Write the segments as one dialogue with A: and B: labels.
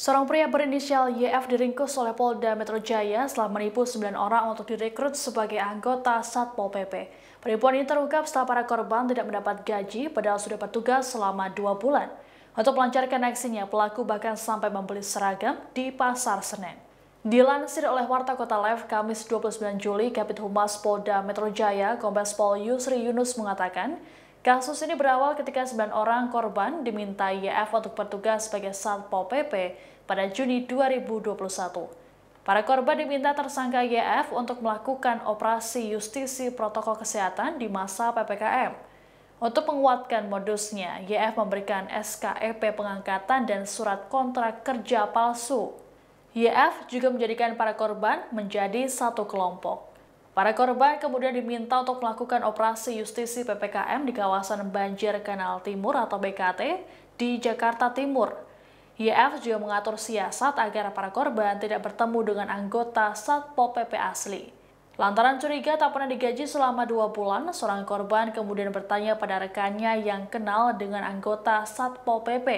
A: Seorang pria berinisial YF diringkus oleh Polda Metro Jaya setelah menipu 9 orang untuk direkrut sebagai anggota Satpol PP. Penipuan ini terungkap setelah para korban tidak mendapat gaji padahal sudah bertugas selama dua bulan. Untuk melancarkan aksinya, pelaku bahkan sampai membeli seragam di Pasar Senen. Dilansir oleh Warta Kota Live Kamis 29 Juli, Kapit Humas Polda Metro Jaya, Kombes Pol Yusri Yunus mengatakan, Kasus ini berawal ketika 9 orang korban diminta YF untuk bertugas sebagai Satpol PP pada Juni 2021. Para korban diminta tersangka YF untuk melakukan operasi justisi protokol kesehatan di masa PPKM. Untuk menguatkan modusnya, YF memberikan SKEP pengangkatan dan surat kontrak kerja palsu. YF juga menjadikan para korban menjadi satu kelompok. Para korban kemudian diminta untuk melakukan operasi justisi PPKM di kawasan Banjir Kanal Timur atau BKT di Jakarta Timur. YF juga mengatur siasat agar para korban tidak bertemu dengan anggota Satpol PP asli. Lantaran curiga tak pernah digaji selama dua bulan, seorang korban kemudian bertanya pada rekannya yang kenal dengan anggota Satpol PP.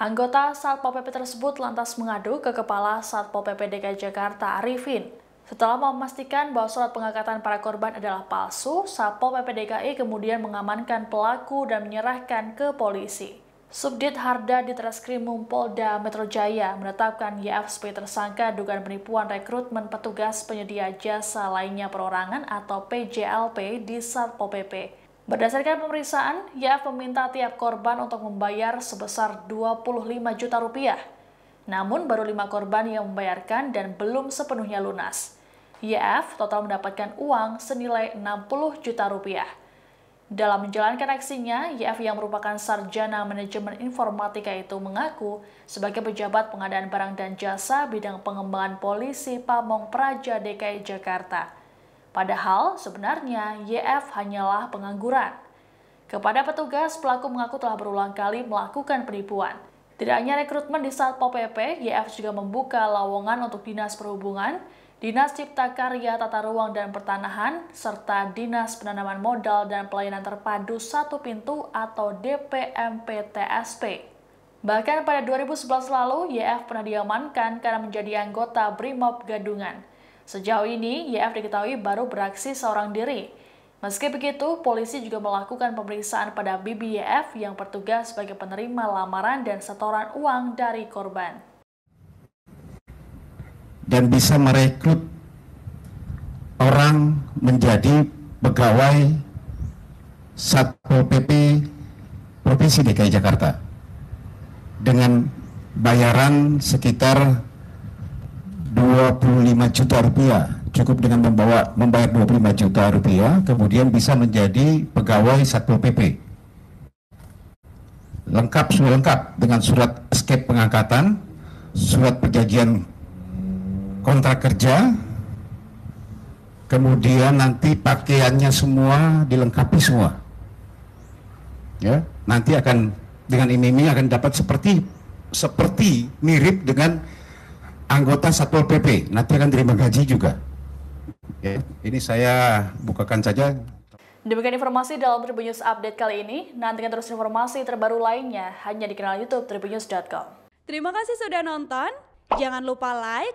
A: Anggota Satpol PP tersebut lantas mengadu ke Kepala Satpol PP DKI Jakarta Arifin. Setelah memastikan bahwa surat pengangkatan para korban adalah palsu, satpol PP DKI kemudian mengamankan pelaku dan menyerahkan ke polisi. Subdit Harda di Treskrimum Polda Metro Jaya menetapkan YF sebagai tersangka dugaan penipuan rekrutmen petugas penyedia jasa lainnya perorangan atau PJLP di Satpol PP. Berdasarkan pemeriksaan, YF meminta tiap korban untuk membayar sebesar 25 juta rupiah. Namun baru lima korban yang membayarkan dan belum sepenuhnya lunas. YF total mendapatkan uang senilai 60 juta rupiah. Dalam menjalankan aksinya, YF yang merupakan sarjana manajemen informatika itu mengaku sebagai pejabat pengadaan barang dan jasa bidang pengembangan polisi Pamong Praja DKI Jakarta. Padahal sebenarnya YF hanyalah pengangguran. Kepada petugas, pelaku mengaku telah berulang kali melakukan penipuan. Tidak hanya rekrutmen di saat Popp, YF juga membuka lowongan untuk dinas perhubungan, Dinas Cipta Karya Tata Ruang dan Pertanahan, serta Dinas Penanaman Modal dan Pelayanan Terpadu Satu Pintu atau DPMPTSP. Bahkan pada 2011 lalu, YF pernah diamankan karena menjadi anggota BRIMOB Gadungan. Sejauh ini, YF diketahui baru beraksi seorang diri. Meski begitu, polisi juga melakukan pemeriksaan pada BBYF yang bertugas sebagai penerima lamaran dan setoran uang dari korban
B: dan bisa merekrut orang menjadi pegawai Satpol PP Provinsi DKI Jakarta dengan bayaran sekitar 25 juta rupiah cukup dengan membawa membayar 25 juta rupiah kemudian bisa menjadi pegawai Satpol PP lengkap sudah lengkap dengan surat escape pengangkatan surat perjanjian kontrak kerja, kemudian nanti pakaiannya semua dilengkapi semua. Ya, nanti akan dengan ini ini akan dapat seperti seperti mirip dengan anggota satpol pp. Nanti akan terima gaji juga. Ya, ini saya bukakan saja.
A: Demikian informasi dalam Tribunnews Update kali ini. Nantikan terus informasi terbaru lainnya hanya di kanal YouTube tribunnews.com. Terima kasih sudah nonton. Jangan lupa like,